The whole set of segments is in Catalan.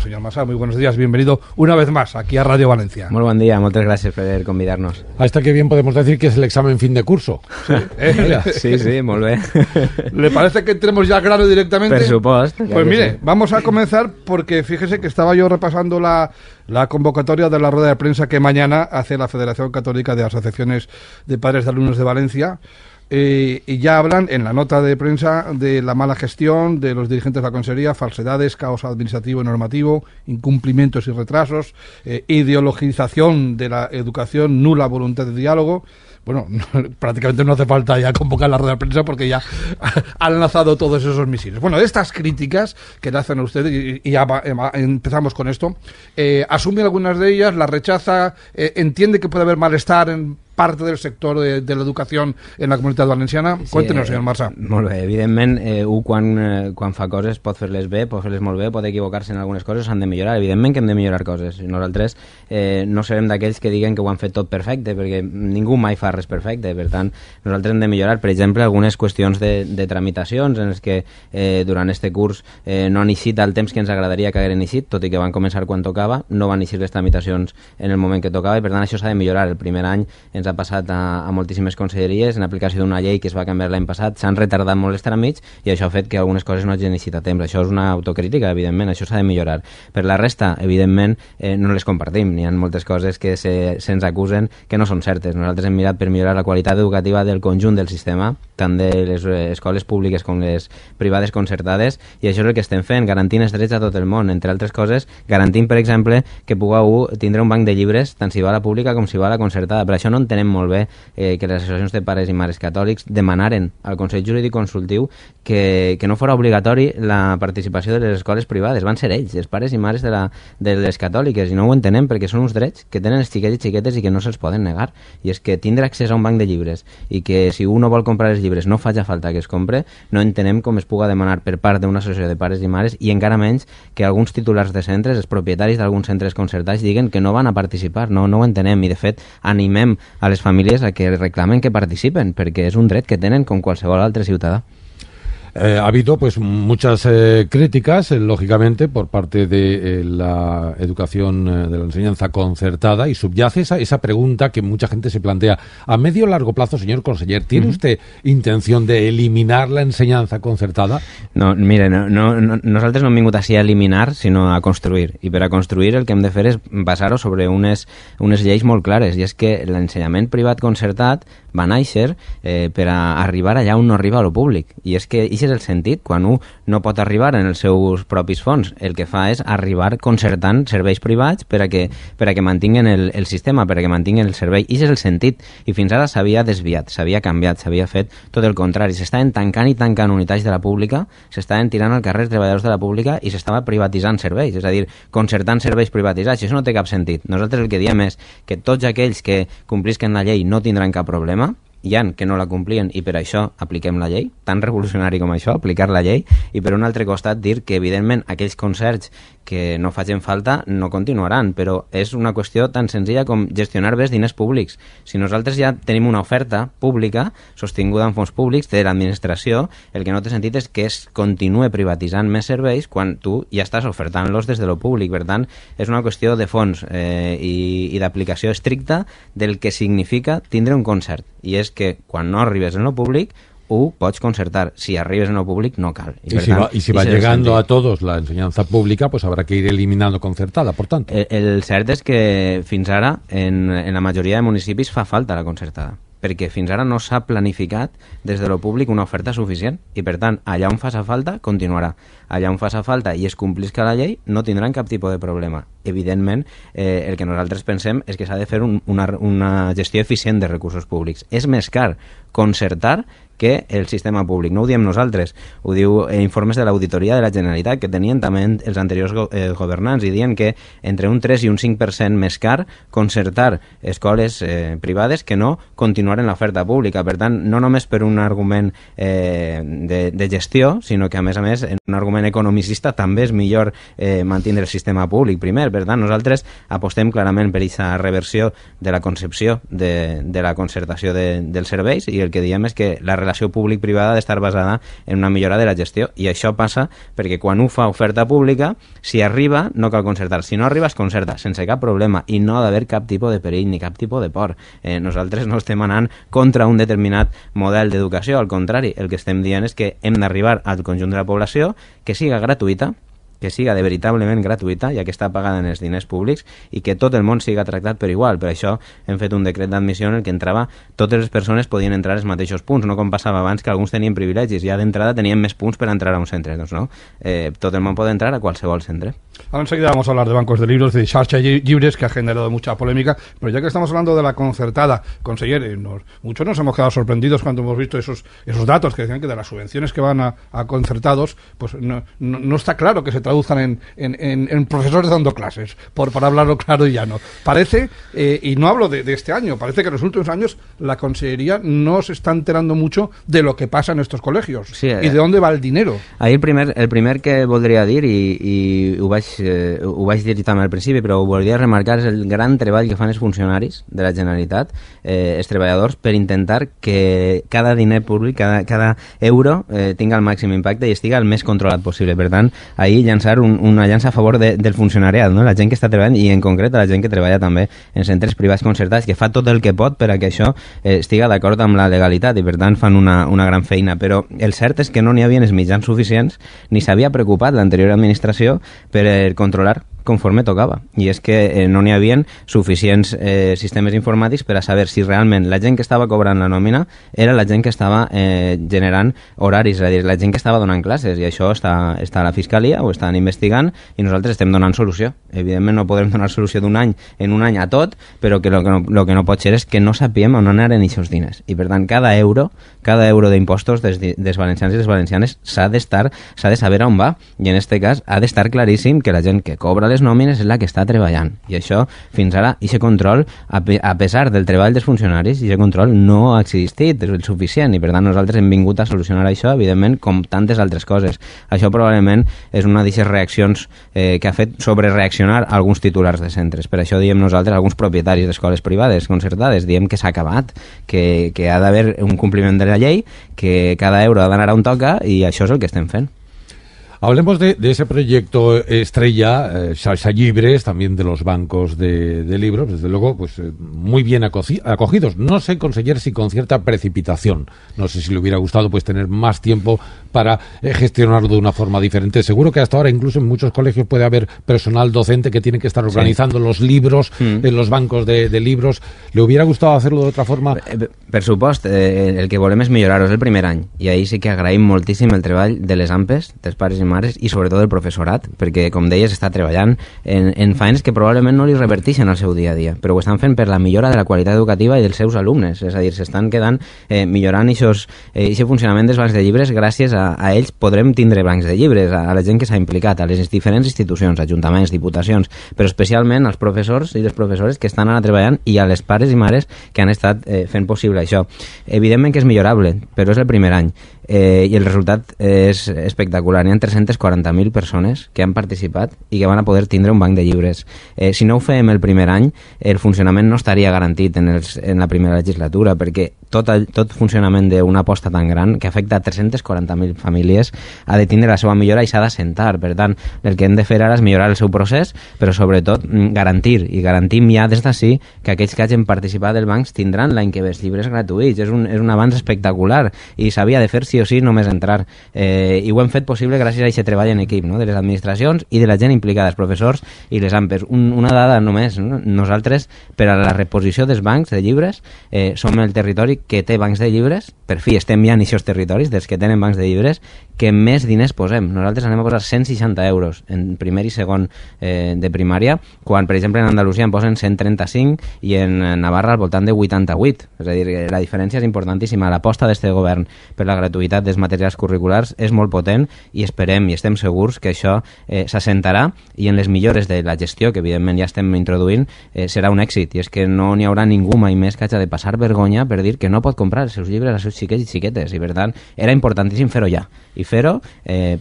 señor Massa, muy buenos días, bienvenido una vez más aquí a Radio Valencia. Muy buen día, muchas gracias por convidarnos. Hasta este que bien podemos decir que es el examen fin de curso. Sí, ¿Eh? sí, sí, muy bien. ¿Le parece que entremos ya claro directamente? Por supuesto. Pues mire, vamos a comenzar porque fíjese que estaba yo repasando la, la convocatoria de la rueda de prensa que mañana hace la Federación Católica de Asociaciones de Padres de Alumnos de Valencia. Eh, y ya hablan en la nota de prensa de la mala gestión de los dirigentes de la consejería, falsedades, caos administrativo y normativo, incumplimientos y retrasos, eh, ideologización de la educación, nula voluntad de diálogo. Bueno, prácticamente no hace falta ya convocar la rueda de prensa porque ya han lanzado todos esos misiles. Bueno, de estas críticas que le hacen a usted, y, ya empezamos con esto, eh, asume algunas de ellas, las rechaza, eh, entiende que puede haber malestar en parte del sector de, de l'educació en la comunitat valenciana? Sí, Cuéntenos, eh, senyor Marçà. Molt bé, evidentment, eh, un quan, eh, quan fa coses pot fer-les bé, pot fer-les molt bé, pot equivocar-se en algunes coses, s'han de millorar, evidentment que hem de millorar coses. Nosaltres eh, no serem d'aquells que diguen que ho han fet tot perfecte, perquè ningú mai fa res perfecte, per tant, nosaltres hem de millorar, per exemple, algunes qüestions de, de tramitacions en les que eh, durant este curs eh, no han eixit el temps que ens agradaria que hagueren eixit, tot i que van començar quan tocava, no van eixir les tramitacions en el moment que tocava, i per tant això s'ha de millorar. El primer any ens ens ha passat a, a moltíssimes conselleries, en aplicació d'una llei que es va canviar l'any passat, s'han retardat molt els tràmits i això ha fet que algunes coses no hagin eixit a temps. Això és una autocrítica, evidentment, això s'ha de millorar. Per la resta, evidentment, eh, no les compartim. N'hi ha moltes coses que se'ns se, acusen que no són certes. Nosaltres hem mirat per millorar la qualitat educativa del conjunt del sistema, tant de les eh, escoles públiques com les privades concertades, i això és el que estem fent, garantint els drets a tot el món, entre altres coses, garantint, per exemple, que pugueu tindre un banc de llibres tant si va a la pública com si va a la concertada. Per això no entenem entenem molt bé eh, que les associacions de pares i mares catòlics demanaren al Consell Jurídic Consultiu que, que no fora obligatori la participació de les escoles privades. Van ser ells, els pares i mares de, la, de les catòliques, i no ho entenem perquè són uns drets que tenen els xiquets i xiquetes i que no se'ls poden negar. I és que tindre accés a un banc de llibres i que si un no vol comprar els llibres no faci falta que es compre, no entenem com es puga demanar per part d'una associació de pares i mares i encara menys que alguns titulars de centres, els propietaris d'alguns centres concertats, diguen que no van a participar. No, no ho entenem i, de fet, animem a a les famílies a que reclamen que participen, perquè és un dret que tenen com qualsevol altre ciutadà. Eh, ha habido pues muchas eh, críticas, eh, lógicamente, por parte de la educación, de la enseñanza concertada y subyace esa, esa pregunta que mucha gente se plantea. A medio o largo plazo, señor conseller, ¿tiene usted intención de eliminar la enseñanza concertada? No, mire, no, no, no, nosaltres no a eliminar, sino a construir. Y para construir el que hem de fer es sobre unes, unes muy molt clares, y que que l'ensenyament privat concertat va a eh, per a arribar allá on no arriba a lo públic. y es que és el sentit. Quan un no pot arribar en els seus propis fons, el que fa és arribar concertant serveis privats per a que, per a que mantinguin el, el sistema, per a que mantinguin el servei. I és el sentit. I fins ara s'havia desviat, s'havia canviat, s'havia fet tot el contrari. S'estaven tancant i tancant unitats de la pública, s'estaven tirant al carrer els treballadors de la pública i s'estava privatitzant serveis, és a dir, concertant serveis privatitzats. I això no té cap sentit. Nosaltres el que diem és que tots aquells que complisquen la llei no tindran cap problema, hi ha que no la complien i per això apliquem la llei, tan revolucionari com això, aplicar la llei, i per un altre costat dir que evidentment aquells concerts que no facin falta no continuaran, però és una qüestió tan senzilla com gestionar bé els diners públics. Si nosaltres ja tenim una oferta pública sostinguda en fons públics de l'administració, el que no té sentit és que es continue privatitzant més serveis quan tu ja estàs ofertant-los des de lo públic. Per tant, és una qüestió de fons eh, i, i d'aplicació estricta del que significa tindre un concert. I és que quan no arribes en lo públic ho pots concertar. Si arribes en lo públic, no cal. I, y si, tant, va, i si va llegando a todos la enseñanza pública, pues habrá que ir eliminando concertada, por tanto. El, el cert és que fins ara en, en la majoria de municipis fa falta la concertada perquè fins ara no s'ha planificat des de lo públic una oferta suficient i per tant allà on faça falta continuarà allà on faça falta i es complisca la llei no tindran cap tipus de problema evidentment eh, el que nosaltres pensem és que s'ha de fer un, una, una gestió eficient de recursos públics és més car concertar que el sistema públic. No ho diem nosaltres, ho diu eh, informes de l'auditoria de la Generalitat que tenien també els anteriors go eh, governants i dient que entre un 3 i un 5% més car concertar escoles eh, privades que no continuar en l'oferta pública. Per tant, no només per un argument eh, de, de gestió, sinó que a més a més en un argument economicista també és millor eh, mantenir el sistema públic primer. Per tant, nosaltres apostem clarament per aquesta reversió de la concepció de, de la concertació de, dels serveis i el que diem és que la relació públic-privada ha d'estar basada en una millora de la gestió i això passa perquè quan ho fa oferta pública, si arriba no cal concertar, si no arriba es concerta sense cap problema i no ha d'haver cap tipus de perill ni cap tipus de por. Eh, nosaltres no estem anant contra un determinat model d'educació, al contrari, el que estem dient és que hem d'arribar al conjunt de la població que siga gratuïta, que siga de veritablement gratuïta, ja que està pagada en els diners públics, i que tot el món siga tractat per igual. Per això hem fet un decret d'admissió en el que entrava totes les persones podien entrar als mateixos punts, no com passava abans que alguns tenien privilegis, ja d'entrada tenien més punts per entrar a un centre. Doncs no, eh, tot el món pot entrar a qualsevol centre. Ahora enseguida vamos a hablar de bancos de libros, de charchas libres, que ha generado mucha polémica, pero ya que estamos hablando de la concertada, consejero, eh, muchos nos hemos quedado sorprendidos cuando hemos visto esos, esos datos que decían que de las subvenciones que van a, concertados, pues no, no, está claro que se traduzcan en, en, en, profesores dando clases, por, para hablarlo claro y llano. Parece, eh, y no hablo de, este año, parece que en los últimos años la consejería no se está enterando mucho de lo que pasa en estos colegios y eh, de dónde va el dinero. Ahí el primer, el primer que podría decir, y, y vaig, eh, ho vaig dir també al principi, però ho volia remarcar, és el gran treball que fan els funcionaris de la Generalitat, eh, els treballadors, per intentar que cada diner públic, cada, cada euro, eh, tinga el màxim impacte i estiga el més controlat possible. Per tant, ahir llançar un, una llança a favor de, del funcionariat, no? la gent que està treballant i en concret la gent que treballa també en centres privats concertats, que fa tot el que pot per a que això eh, estiga d'acord amb la legalitat i per tant fan una, una gran feina. Però el cert és que no n'hi havia els mitjans suficients ni s'havia preocupat l'anterior administració per eh, controlar conforme tocava. I és que eh, no n'hi havien suficients eh, sistemes informàtics per a saber si realment la gent que estava cobrant la nòmina era la gent que estava eh, generant horaris, és a dir, la gent que estava donant classes. I això està, està a la Fiscalia, ho estan investigant, i nosaltres estem donant solució. Evidentment no podem donar solució d'un any en un any a tot, però que el que, no, lo que no pot ser és que no sapiem on anaren aquests diners. I per tant, cada euro, cada euro d'impostos des, des valencians i des valencianes s'ha d'estar, s'ha de saber on va. I en aquest cas ha d'estar claríssim que la gent que cobra les les nòmines és la que està treballant. I això, fins ara, i aquest control, a, pesar del treball dels funcionaris, i aquest control no ha existit és el suficient i, per tant, nosaltres hem vingut a solucionar això, evidentment, com tantes altres coses. Això probablement és una d'aquestes reaccions eh, que ha fet sobre reaccionar alguns titulars de centres. Per això diem nosaltres, alguns propietaris d'escoles privades concertades, diem que s'ha acabat, que, que ha d'haver un compliment de la llei, que cada euro ha d'anar a un toca i això és el que estem fent. Hablemos de, ese proyecto estrella, eh, también de los bancos de, libros, desde luego, pues eh, muy bien acogidos. No sé, conseller, si con cierta precipitación. No sé si le hubiera gustado pues tener más tiempo para eh, gestionarlo de una forma diferente. Seguro que hasta ahora, incluso en muchos colegios, puede haber personal docente que tiene que estar organizando los libros mm. en eh, los bancos de, libros. ¿Le hubiera gustado hacerlo de otra forma? Por supuesto. el que volvemos es mejoraros el primer año. Y ahí sí que agradezco muchísimo el trabajo de les AMPES, de mares i sobretot el professorat, perquè, com deies, està treballant en, en faenes que probablement no li reverteixen al seu dia a dia, però ho estan fent per la millora de la qualitat educativa i dels seus alumnes, és a dir, s'estan quedant eh, millorant aquest eh, funcionament dels bancs de llibres gràcies a, a ells podrem tindre bancs de llibres, a, a la gent que s'ha implicat, a les diferents institucions, ajuntaments, diputacions, però especialment als professors i les professores que estan ara treballant i a les pares i mares que han estat eh, fent possible això. Evidentment que és millorable, però és el primer any eh, i el resultat és espectacular. N'hi ha 300 340.000 persones que han participat i que van a poder tindre un banc de llibres. Eh, si no ho fèiem el primer any, el funcionament no estaria garantit en, els, en la primera legislatura, perquè tot, el, tot funcionament d'una aposta tan gran que afecta 340.000 famílies ha de tindre la seva millora i s'ha d'assentar. Per tant, el que hem de fer ara és millorar el seu procés, però sobretot mm, garantir, i garantim ja des d'ací que aquells que hagin participat del banc tindran l'any que ve els llibres gratuïts. És un, és un avanç espectacular i s'havia de fer sí o sí només entrar. Eh, I ho hem fet possible gràcies és aquest treball en equip no? de les administracions i de la gent implicada, els professors i les AMPES. Un, una dada només, no? nosaltres per a la reposició dels bancs de llibres eh, som el territori que té bancs de llibres, per fi estem ja en aquests territoris dels que tenen bancs de llibres, que més diners posem. Nosaltres anem a posar 160 euros en primer i segon eh, de primària, quan per exemple en Andalusia en posen 135 i en Navarra al voltant de 88. És a dir, eh, la diferència és importantíssima. L'aposta d'aquest govern per la gratuïtat dels materials curriculars és molt potent i esperem y stem estem segurs que això eh, se asentará y en les millores de la gestión que evidentemente ja estem introduint, eh, serà un éxito y es que no ni haurà ninguna y més que de pasar vergüenza per dir que no pot comprar els libros llibres a seus chiquetes i xiquetes. I, era importantísimo fer ya y i fer-ho eh,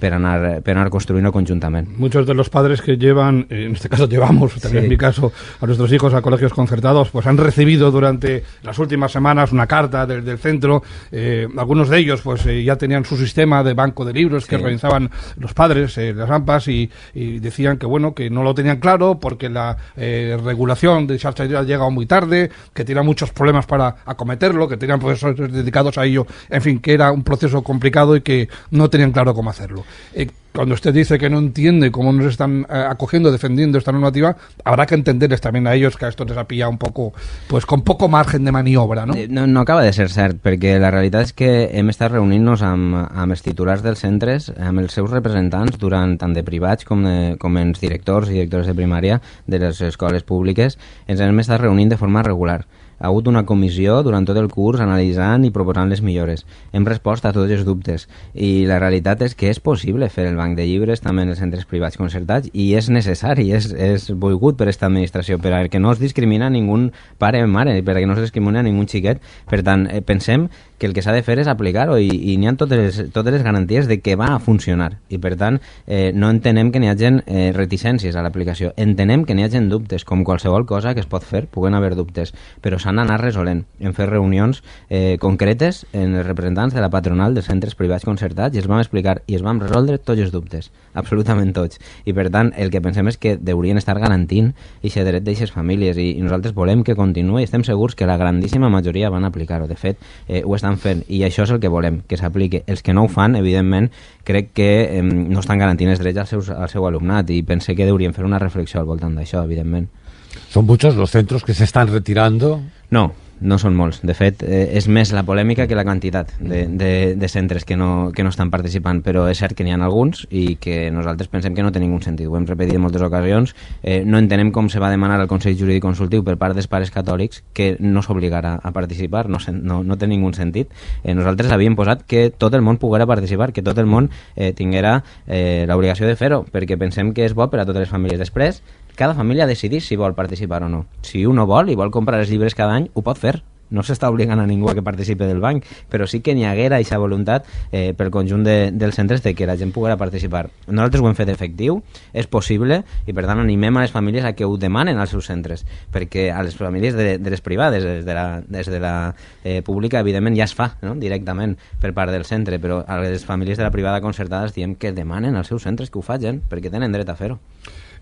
conjuntamente. Muchos de los padres que llevan, en este caso llevamos, también en mi caso, a nuestros hijos a colegios concertados, pues han recibido durante las últimas semanas una carta del, centro. Eh, algunos de ellos pues eh, ya tenían su sistema de banco de libros que organizaban los padres, eh, las AMPAs, y, decían que bueno, que no lo tenían claro porque la eh, regulación de chartería ha llegado muy tarde, que tenía muchos problemas para acometerlo, que tenían profesores dedicados a ello, en fin, que era un proceso complicado y que no tenían claro cómo hacerlo. Eh, cuando usted dice que no entiende cómo nos están eh, acogiendo, defendiendo esta normativa, habrá que entenderles también a ellos que a esto les ha pillado un poco, pues con poco margen de maniobra, ¿no? Eh, no, acaba de ser ser, porque la realidad es que hemos estado reunint a mis titulares del titulars dels centres, a els seus representants, durant de privats como de, directores y directors directores de primaria de las escuelas públicas, ens hemos estat reuniendo de forma regular. ha hagut una comissió durant tot el curs analitzant i proposant les millores. Hem respost a tots els dubtes i la realitat és que és possible fer el banc de llibres també en els centres privats concertats i és necessari, és, és volgut per aquesta administració, perquè no es discrimina ningú pare o mare, perquè no es discrimina ningú xiquet. Per tant, eh, pensem que el que s'ha de fer és aplicar-ho i, i n'hi ha totes les, totes les garanties de que va a funcionar i per tant eh, no entenem que n'hi hagin eh, reticències a l'aplicació, entenem que n'hi hagin dubtes, com qualsevol cosa que es pot fer puguen haver dubtes, però s'han d'anar resolent en fer reunions eh, concretes en els representants de la patronal dels centres privats concertats i els vam explicar i es vam resoldre tots els dubtes, absolutament tots i per tant el que pensem és que deurien estar garantint i ser dret d'aixes famílies i, i nosaltres volem que continuï i estem segurs que la grandíssima majoria van aplicar-ho, de fet eh, ho estan estan fent i això és el que volem, que s'apliqui. Els que no ho fan, evidentment, crec que eh, no estan garantint els drets al, seus, al seu alumnat i pense que deurien fer una reflexió al voltant d'això, evidentment. ¿Son muchos los centros que se están retirando? No, no són molts. De fet, eh, és més la polèmica que la quantitat de, de, de centres que no, que no estan participant, però és cert que n'hi ha alguns i que nosaltres pensem que no té ningú sentit. Ho hem repetit en moltes ocasions. Eh, no entenem com se va demanar al Consell Jurídic Consultiu per part dels pares catòlics que no s'obligarà a participar, no, no, no té ningú sentit. Eh, nosaltres havíem posat que tot el món poguera participar, que tot el món eh, tinguera eh, l'obligació de fer-ho, perquè pensem que és bo per a totes les famílies. Després, cada família decidir si vol participar o no. Si un no vol i vol comprar els llibres cada any, ho pot fer. No s'està obligant a ningú a que participi del banc, però sí que n'hi haguera aquesta voluntat eh, pel conjunt de, dels centres de que la gent poguera participar. Nosaltres ho hem fet efectiu, és possible, i per tant animem a les famílies a que ho demanen als seus centres, perquè a les famílies de, de les privades, des de la, des de la eh, pública, evidentment ja es fa no? directament per part del centre, però a les famílies de la privada concertada diem que demanen als seus centres que ho facin, perquè tenen dret a fer-ho.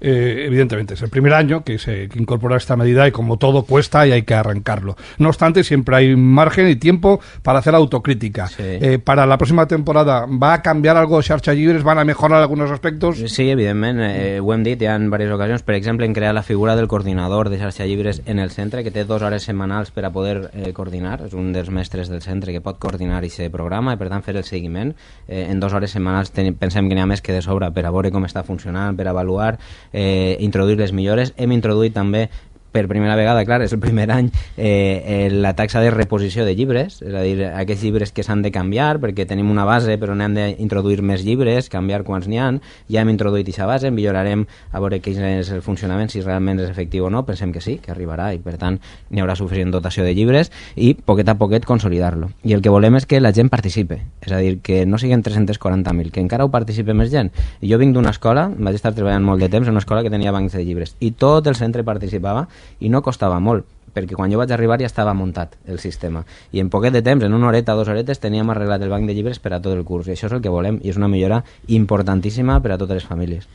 Eh, evidentemente es el primer año que se incorpora esta medida y como todo cuesta y hay que arrancarlo. No obstante, siempre hay margen y tiempo para hacer autocrítica. Eh, para la próxima temporada, ¿va a cambiar algo Xarxa Libres? ¿Van a mejorar algunos aspectos? Sí, evidentemente. Eh, Wendy te han varias en varias ocasiones, en crear la figura del coordinador de Xarxa Libres en el centro, que te dos horas semanales para poder coordinar. es un los del centro que puede coordinar y se programa y por tanto, hacer el seguimiento. en dos horas semanales, pensé que ni a más que de sobra pero a cómo está funcionando, para evaluar eh, introduir les he también también per primera vegada, clar, és el primer any, eh, eh, la taxa de reposició de llibres, és a dir, aquests llibres que s'han de canviar perquè tenim una base però n'hem d'introduir més llibres, canviar quants n'hi han, ja hem introduït aquesta base, millorarem a veure quin és el funcionament, si realment és efectiu o no, pensem que sí, que arribarà i per tant n'hi haurà suficient dotació de llibres i poquet a poquet consolidar-lo. I el que volem és que la gent participe, és a dir, que no siguin 340.000, que encara ho participe més gent. Jo vinc d'una escola, vaig estar treballant molt de temps en una escola que tenia bancs de llibres i tot el centre participava i no costava molt perquè quan jo vaig arribar ja estava muntat el sistema i en poquet de temps, en una horeta, dues horetes teníem arreglat el banc de llibres per a tot el curs i això és el que volem i és una millora importantíssima per a totes les famílies.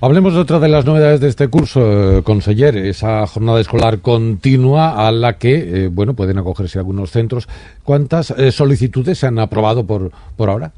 Hablemos de otra de las novedades de este curso, eh, conseller, esa jornada escolar continua a la que eh, bueno, pueden acogerse algunos centros. ¿Cuántas eh, solicitudes se han aprobado por, por ahora?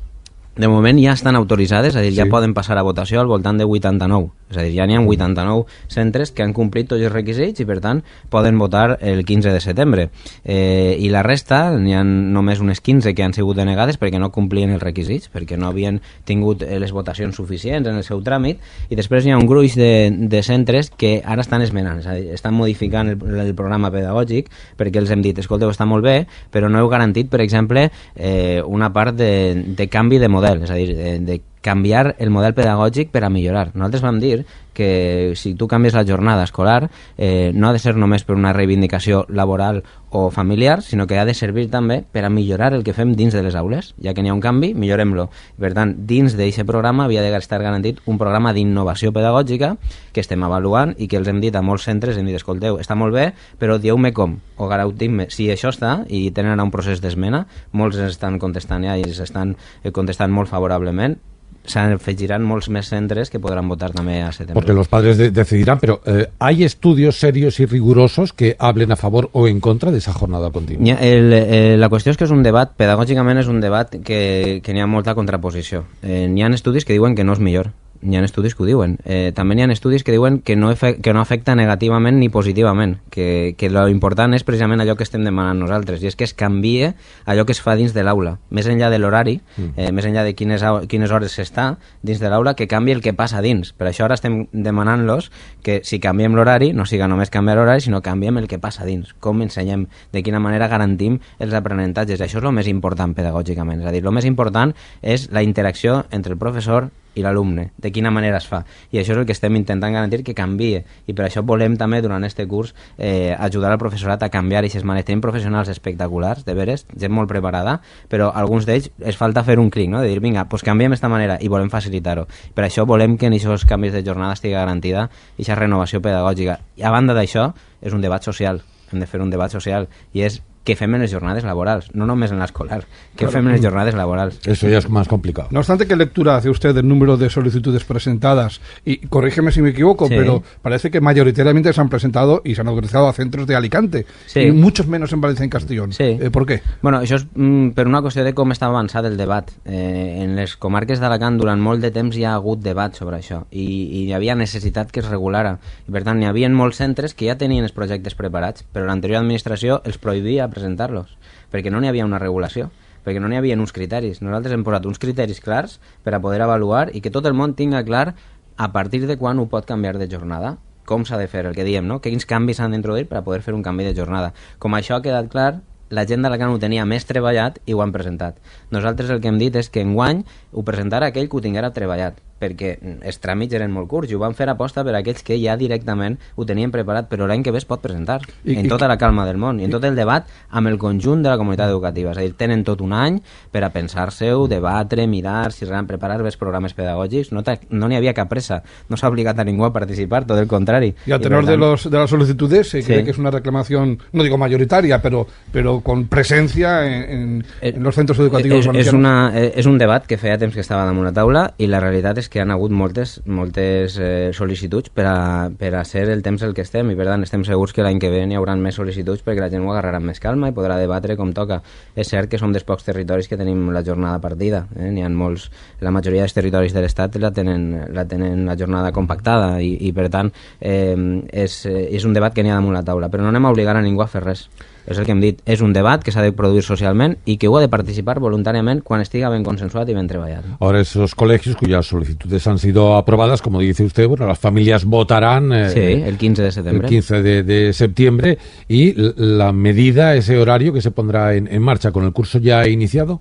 De moment ja estan autoritzades, és a dir, ja sí. poden passar a votació al voltant de 89. És a dir, ja n'hi ha 89 mm. centres que han complit tots els requisits i, per tant, poden votar el 15 de setembre. Eh, I la resta, n'hi ha només unes 15 que han sigut denegades perquè no complien els requisits, perquè no havien tingut eh, les votacions suficients en el seu tràmit, i després n'hi ha un gruix de, de centres que ara estan esmenant, és a dir, estan modificant el, el programa pedagògic perquè els hem dit, escolteu, està molt bé, però no heu garantit, per exemple, eh, una part de, de canvi de model model, és a dir, de, de canviar el model pedagògic per a millorar. Nosaltres vam dir que si tu canvies la jornada escolar eh, no ha de ser només per una reivindicació laboral o familiar, sinó que ha de servir també per a millorar el que fem dins de les aules. Ja que n'hi ha un canvi, millorem-lo. Per tant, dins d'aquest programa havia de estar garantit un programa d'innovació pedagògica que estem avaluant i que els hem dit a molts centres, hem dit, escolteu, està molt bé, però dieu-me com, o garantim-me si això està, i tenen ara un procés d'esmena, molts estan contestant ja i ens estan eh, contestant molt favorablement, afegirán molts més centres que podran votar també a setembre. Perquè els pares de decidirán, pero eh, ha estudis serios i rigurosos que hablen a favor o en contra de esa jornada continua? El, el, eh, la qüestió és que és un debat, pedagògicament és un debat que, que n'hi ha molta contraposició. Eh, n'hi ha estudis que diuen que no és millor, hi ha estudis que ho diuen. Eh, també hi ha estudis que diuen que no, que no afecta negativament ni positivament, que, que lo important és precisament allò que estem demanant nosaltres, i és que es canvia allò que es fa dins de l'aula, més enllà de l'horari, mm. eh, més enllà de quines, quines hores s'està dins de l'aula, que canvi el que passa dins. Per això ara estem demanant-los que si canviem l'horari, no siga només canviar l'horari, sinó canviem el que passa dins, com ensenyem, de quina manera garantim els aprenentatges. Això és el més important pedagògicament, és a dir, el més important és la interacció entre el professor i l'alumne, de quina manera es fa. I això és el que estem intentant garantir que canvie. I per això volem també, durant aquest curs, eh, ajudar al professorat a canviar aquestes maneres. Tenim professionals espectaculars, de veres, gent molt preparada, però alguns d'ells es falta fer un clic, no? de dir, vinga, doncs canviem d'aquesta manera i volem facilitar-ho. Per això volem que en aquests canvis de jornada estigui garantida aquesta renovació pedagògica. I a banda d'això, és un debat social hem de fer un debat social i és que fem jornadas laborales, jornades laborals, no només en escolar. que claro. jornadas laborales. jornades laborals. Eso ya es más complicado. No obstante, ¿qué lectura hace usted del número de solicitudes presentadas? Y corrígeme si me equivoco, pero parece que mayoritariamente se han presentado y se han autorizado a centros de Alicante, y muchos menos en Valencia y en Castellón. Eh, ¿Por qué? Bueno, eso es mm, pero una cuestión de cómo está avanzado el debate. Eh, en les comarques d'Alacant en molt de temps ya ha hagut debat sobre això Y había necesidad que es regulara. I, per ni hi havia molts centres que ja tenien els projectes preparats, la anterior administració els prohibia presentar-los, perquè no n'hi havia una regulació perquè no n'hi havia uns criteris. Nosaltres hem posat uns criteris clars per a poder avaluar i que tot el món tinga clar a partir de quan ho pot canviar de jornada com s'ha de fer, el que diem, no? quins canvis s'han d'introduir per a poder fer un canvi de jornada. Com això ha quedat clar, la gent de la Can ho tenia més treballat i ho han presentat. Nosaltres el que hem dit és que en guany ho presentarà aquell que ho tinguera treballat perquè els tràmits eren molt curts i ho van fer aposta per aquells que ja directament ho tenien preparat, però l'any que ve es pot presentar I, en tota la calma del món i en tot el debat amb el conjunt de la comunitat educativa. És a dir, tenen tot un any per a pensar-se-ho, debatre, mirar, si realment preparar els programes pedagògics. No n'hi no havia cap pressa, no s'ha obligat a ningú a participar, tot el contrari. I a tenor I, de, los, de las solicitudes, eh, sí. crec que és una reclamació, no digo majoritària, però, però con presència en, en, eh, en los centros educativos. Eh, eh, és, és, una, és un debat que feia temps que estava damunt la taula i la realitat és que han hagut moltes, moltes eh, sol·licituds per a, per a ser el temps el que estem i per tant estem segurs que l'any que ve n'hi haurà més sol·licituds perquè la gent ho agarrarà amb més calma i podrà debatre com toca. És cert que som dels pocs territoris que tenim la jornada partida, eh? n'hi ha molts, la majoria dels territoris de l'Estat la tenen, la tenen la jornada compactada i, i per tant eh, és, eh, és un debat que n'hi ha damunt la taula, però no anem a obligar a ningú a fer res és el que hem dit, és un debat que s'ha de produir socialment i que ho ha de participar voluntàriament quan estiga ben consensuat treballat. bien trabajado. Ahora esos colegios cuyas solicitudes han sido aprobadas, como dice usted, bueno, las familias votarán eh, sí, el 15 de setembre. El 15 de, de, septiembre y la medida, ese horario que se pondrá en, en marcha con el curso ya iniciado.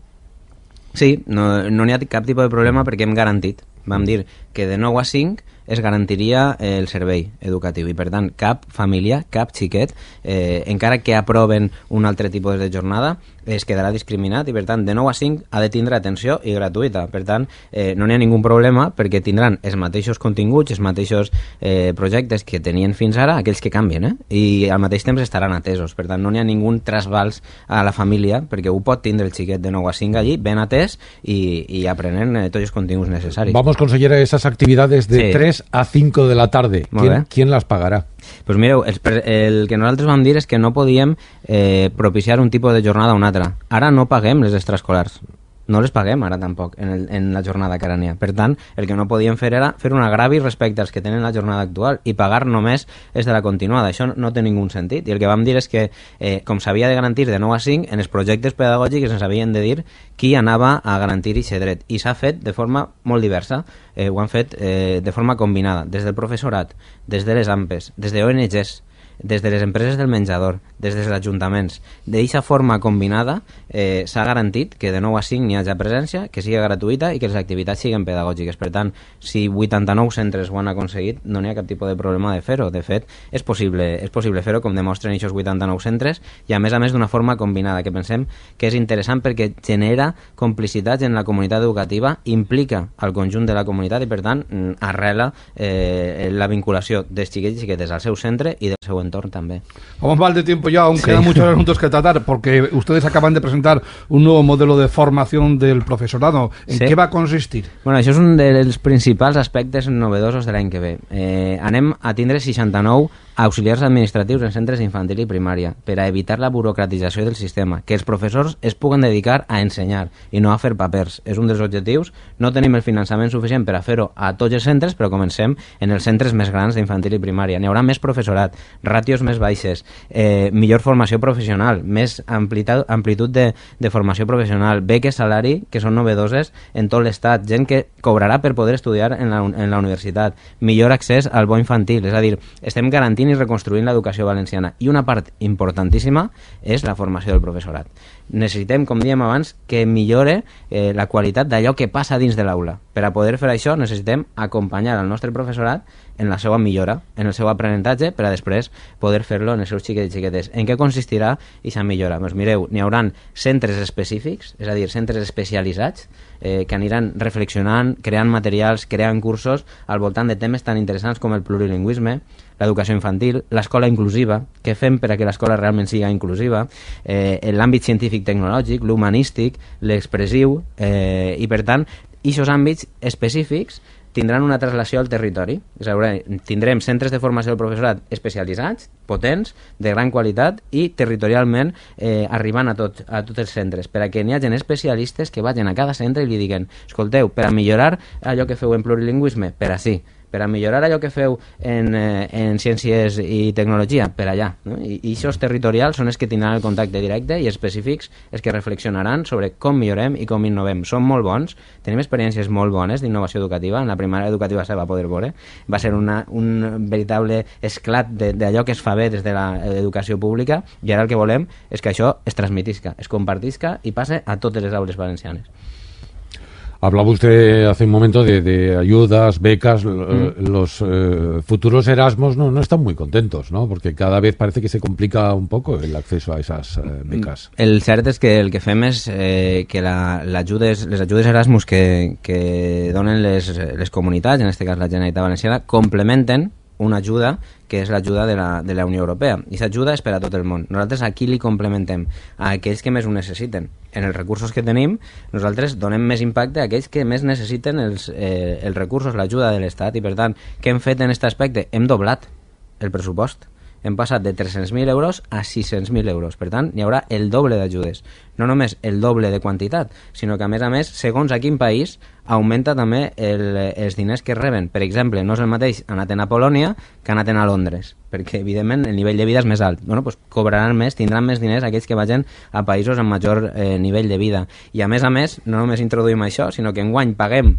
Sí, no n'hi no ha cap tipus de problema perquè hem garantit. Vam dir que de 9 a 5 es garantiria eh, el servei educatiu i per tant cap família, cap xiquet, eh, encara que aproven un altre tipus de jornada, es quedarà discriminat i, per tant, de 9 a 5 ha de tindre atenció i gratuïta. Per tant, eh, no n'hi ha ningú problema perquè tindran els mateixos continguts, els mateixos eh, projectes que tenien fins ara, aquells que canvien, eh? i al mateix temps estaran atesos. Per tant, no n'hi ha ningú trasbals a la família perquè ho pot tindre el xiquet de 9 a 5 allí, ben atès i, i aprenden eh, tots els continguts necessaris. Vamos, consellera, aquestes activitats de sí. 3 a 5 de la tarda. ¿Quién, ¿Quién las pagará? Pues mireu, el, el que nosaltres vam dir és que no podíem eh, propiciar un tipus de jornada a un altre. Ara no paguem les extraescolars no les paguem ara tampoc en, el, en la jornada que ara n'hi ha. Per tant, el que no podíem fer era fer un agravi respecte als que tenen la jornada actual i pagar només és de la continuada. Això no té ningú sentit. I el que vam dir és que, eh, com s'havia de garantir de 9 a 5, en els projectes pedagògics ens havien de dir qui anava a garantir aquest dret. I s'ha fet de forma molt diversa. Eh, ho han fet eh, de forma combinada, des del professorat, des de les AMPES, des de ONGs, des de les empreses del menjador, des dels ajuntaments. D'aquesta forma combinada eh, s'ha garantit que de 9 a 5 hi hagi presència, que sigui gratuïta i que les activitats siguin pedagògiques. Per tant, si 89 centres ho han aconseguit, no n'hi ha cap tipus de problema de fer-ho. De fet, és possible, és possible fer-ho, com demostren aquests 89 centres, i a més a més d'una forma combinada, que pensem que és interessant perquè genera complicitats en la comunitat educativa, implica al conjunt de la comunitat i, per tant, arrela eh, la vinculació dels xiquets i xiquetes al seu centre i del seu entorn entorn també. Vamos mal de tiempo ya, aún sí. quedan muchos asuntos que tratar, porque ustedes acaban de presentar un nuevo modelo de formación del profesorado. ¿En sí. què va consistir? Bueno, això és un dels principals aspectes novedosos de l'any que ve. Eh, anem a tindre 69 auxiliars administratius en centres infantil i primària per a evitar la burocratització del sistema, que els professors es puguen dedicar a ensenyar i no a fer papers. És un dels objectius. No tenim el finançament suficient per a fer-ho a tots els centres, però comencem en els centres més grans d'infantil i primària. N'hi haurà més professorat, ràtios més baixes, eh, millor formació professional, més amplitud de, de formació professional, beques salari, que són novedoses en tot l'estat, gent que cobrarà per poder estudiar en la, en la universitat, millor accés al bo infantil, és a dir, estem garantint enfortint i reconstruint l'educació valenciana. I una part importantíssima és la formació del professorat. Necessitem, com diem abans, que millore eh, la qualitat d'allò que passa dins de l'aula. Per a poder fer això necessitem acompanyar al nostre professorat en la seva millora, en el seu aprenentatge, per a després poder fer-lo en els seus xiquets i xiquetes. En què consistirà aquesta millora? Doncs mireu, n'hi hauran centres específics, és a dir, centres especialitzats, eh, que aniran reflexionant, creant materials, creant cursos al voltant de temes tan interessants com el plurilingüisme, l'educació infantil, l'escola inclusiva, què fem per a que l'escola realment siga inclusiva, eh, l'àmbit científic tecnològic, l'humanístic, l'expressiu, eh, i per tant, aquests àmbits específics tindran una traslació al territori. És a dir, tindrem centres de formació del professorat especialitzats, potents, de gran qualitat i territorialment eh, arribant a, tot, a tots els centres, per a que n'hi hagin especialistes que vagin a cada centre i li diguen escolteu, per a millorar allò que feu en plurilingüisme, per a sí, si per a millorar allò que feu en, eh, en ciències i tecnologia, per allà. No? I, I territorials són els que tindran el contacte directe i específics els que reflexionaran sobre com millorem i com innovem. Són molt bons, tenim experiències molt bones d'innovació educativa, en la primària educativa se va poder veure, va ser una, un veritable esclat d'allò que es fa bé des de l'educació eh, pública i ara el que volem és que això es transmitisca, es compartisca i passe a totes les aules valencianes. Hablaba usted hace un momento de, ayudas, becas. Mm. Eh, los eh, futuros Erasmus no, están muy contentos, ¿no? Porque cada vez parece que se complica un poco el acceso a esas eh, becas. Mm, el cert es que el que femes que la, ayudes, les ayudes Erasmus que, que donen les, les en este caso la Generalitat Valenciana, complementen una ajuda que és l'ajuda de, la, de la Unió Europea. I s'ajuda és per a tot el món. Nosaltres aquí li complementem a aquells que més ho necessiten. En els recursos que tenim, nosaltres donem més impacte a aquells que més necessiten els, eh, els recursos, l'ajuda de l'Estat. I, per tant, què hem fet en aquest aspecte? Hem doblat el pressupost hem passat de 300.000 euros a 600.000 euros. Per tant, hi haurà el doble d'ajudes. No només el doble de quantitat, sinó que, a més a més, segons a quin país, augmenta també el, els diners que reben. Per exemple, no és el mateix anar a Polònia que anar a Londres, perquè evidentment el nivell de vida és més alt. Bueno, doncs cobraran més, tindran més diners aquells que vagin a països amb major eh, nivell de vida. I a més a més, no només introduïm això, sinó que enguany paguem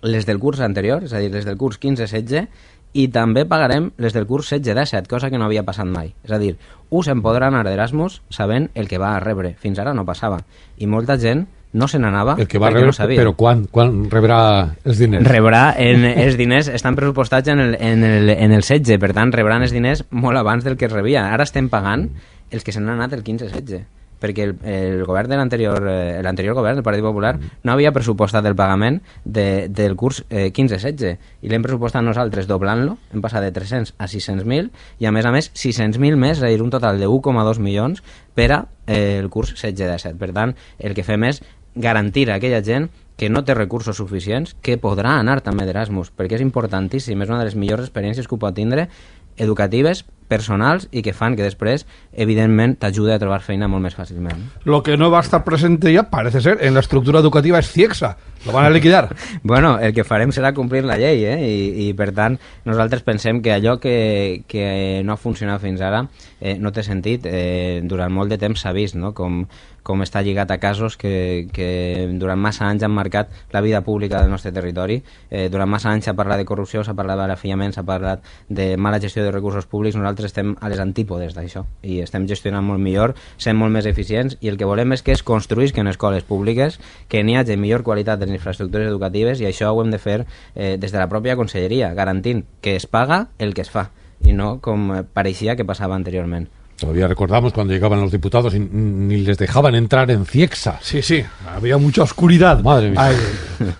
les del curs anterior, és a dir, les del curs 15-16, i també pagarem les del curs 16-17, cosa que no havia passat mai. És a dir, us en podran anar d'Erasmus sabent el que va a rebre. Fins ara no passava. I molta gent no se n'anava el que va rebre, no sabia. però quan, quan rebrà els diners? Rebrà en, els diners, estan pressupostats en el, en, el, en el 16, per tant rebran els diners molt abans del que es rebia. Ara estem pagant mm. els que se n'han anat el 15-16 perquè el, el govern de l'anterior eh, l'anterior govern del Partit Popular mm. no havia pressupostat el pagament de, del curs 15-16 eh, i l'hem pressupostat nosaltres doblant-lo, hem passat de 300 a 600.000 i a més a més 600.000 més, és a dir, un total de 1,2 milions per a eh, el curs 16-17. Per tant, el que fem és garantir a aquella gent que no té recursos suficients, que podrà anar també d'Erasmus, perquè és importantíssim, és una de les millors experiències que ho pot tindre, educatives, personals i que fan que després, evidentment, t'ajuda a trobar feina molt més fàcilment. Lo que no va estar present ja, parece ser, en la estructura educativa es CIEXA, lo van a liquidar. bueno, el que farem serà complir la llei, eh? I, i per tant, nosaltres pensem que allò que, que no ha funcionat fins ara eh, no té sentit. Eh, durant molt de temps s'ha vist no? com, com està lligat a casos que, que durant massa anys han marcat la vida pública del nostre territori. Eh, durant massa anys s'ha parlat de corrupció, s'ha parlat d'arafiament, s'ha parlat de mala gestió de recursos públics. Nosaltres estem a les antípodes d'això i estem gestionant molt millor, sent molt més eficients i el que volem és que es construïsquen escoles públiques, que n'hi hagi millor qualitat de infraestructuras educativas y i això ho hem de fer eh, la propia consellería, garantín que es paga el que es fa y no como parecía que pasaba anteriormente Todavía recordamos cuando llegaban los diputados y ni les dejaban entrar en Ciexa. Sí, sí, había mucha oscuridad. Madre mía.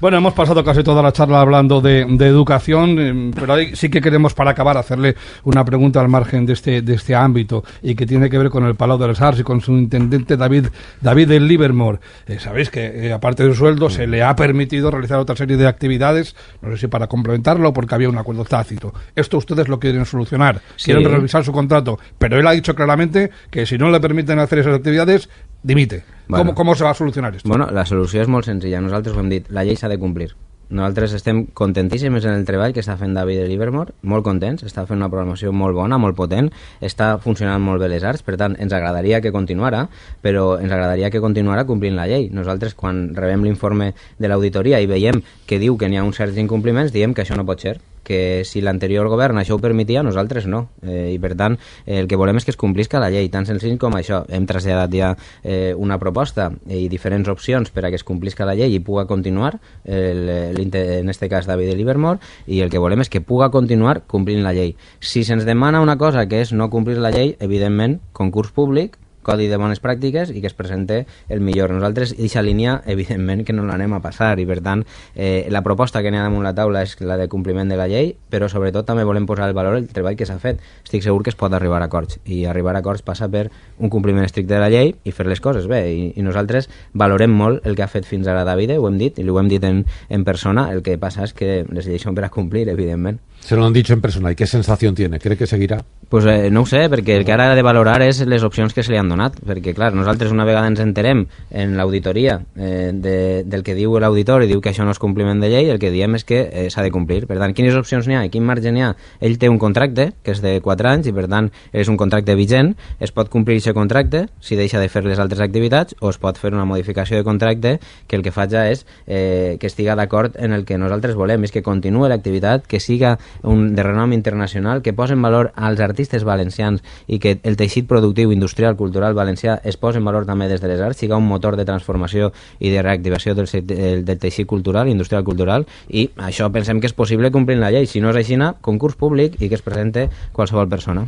Bueno, hemos pasado casi toda la charla hablando de, educación, em, pero sí que queremos para acabar hacerle una pregunta al margen de este, de este ámbito y que tiene que ver con el Palau de las Arts y con su intendente David, David Livermore. Eh, sabéis que eh, aparte de su sueldo se le ha permitido realizar otra serie de actividades, no sé si para complementarlo porque había un acuerdo tácito. Esto ustedes lo quieren solucionar, quieren revisar su contrato, pero él ha dicho claramente que si no le permiten hacer esas actividades, dimite. Bueno. Com, com se va solucionar això? Bueno, la solució és molt senzilla. Nosaltres ho hem dit, la llei s'ha de complir. Nosaltres estem contentíssims en el treball que està fent David Livermore, molt contents, està fent una programació molt bona, molt potent, està funcionant molt bé les arts, per tant, ens agradaria que continuara, però ens agradaria que continuara complint la llei. Nosaltres, quan rebem l'informe de l'auditoria i veiem que diu que n'hi ha uns certs incompliments, diem que això no pot ser que si l'anterior govern això ho permetia, nosaltres no. Eh, I per tant, eh, el que volem és que es complisca la llei, tan senzill com això. Hem traslladat ja eh, una proposta eh, i diferents opcions per a que es complisca la llei i puga continuar, eh, el, en este cas David Livermore, i el que volem és que puga continuar complint la llei. Si se'ns demana una cosa que és no complir la llei, evidentment, concurs públic, codi de bones pràctiques i que es presente el millor. Nosaltres, aquesta línia, evidentment que no l'anem a passar i, per tant, eh, la proposta que n'hi ha damunt la taula és la de compliment de la llei, però sobretot també volem posar el valor el treball que s'ha fet. Estic segur que es pot arribar a acords i arribar a acords passa per un compliment estricte de la llei i fer les coses bé. I, i nosaltres valorem molt el que ha fet fins ara David, ho hem dit, i ho hem dit en, en persona, el que passa és que les lleis són per a complir, evidentment. Se lo han dicho en persona. ¿Y qué sensación tiene? ¿Cree que seguirà? Pues, eh, no ho sé, perquè el que ara ha de valorar és les opcions que se li han donat. Perquè, clar, nosaltres una vegada ens enterem en l'auditoria eh, de, del que diu l'auditor i diu que això no és compliment de llei, el que diem és que eh, s'ha de complir. Per tant, quines opcions n'hi ha? Quin marge n'hi ha? Ell té un contracte, que és de 4 anys, i per tant és un contracte vigent. Es pot complir aquest contracte si deixa de fer les altres activitats o es pot fer una modificació de contracte que el que faig ja és eh, que estiga d'acord en el que nosaltres volem, és que continuï l'activitat, que siga un, de renom internacional que posa en valor als artistes valencians i que el teixit productiu, industrial, cultural valencià es posa en valor també des de les arts, siga un motor de transformació i de reactivació del, del, del teixit cultural, industrial, cultural, i això pensem que és possible complint la llei. Si no és així, concurs públic i que es presente qualsevol persona.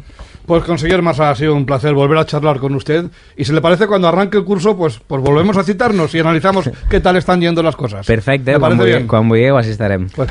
Pues conseller Massa, ha sido un placer volver a charlar con usted. Y si le parece, cuando arranque el curso, pues, pues volvemos a citarnos y analizamos qué tal están yendo las cosas. Perfecto, cuando llegue, quan vulgueu, Pues que...